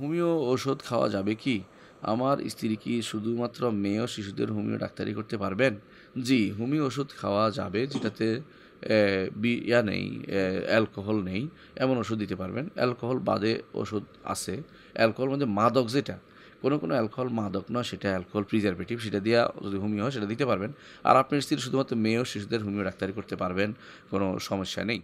homeo ওষুধ খাওয়া যাবে কি আমার স্ত্রী কি শুধুমাত্র মেয়ে ও শিশুদের হোমিও ডাক্তারি করতে পারবেন জি হোমিও ওষুধ খাওয়া যাবে যেটাতে ইয়া নেই অ্যালকোহল নেই এমন ওষুধ দিতে পারবেন অ্যালকোহল বাদে ওষুধ আছে অ্যালকোহল মধ্যে মানে মাদক যেটা কোনো কোনো অ্যালকোহল মাদক নয় সেটা অ্যালকোহল প্রিজারভেটিভ সেটা দিয়া যদি হোমিও হয় সেটা দিতে পারবেন আর আপনার স্ত্রী শুধুমাত্র মেয়ে ও শিশুদের হোমিও ডাক্তারি করতে পারবেন কোনো সমস্যা নেই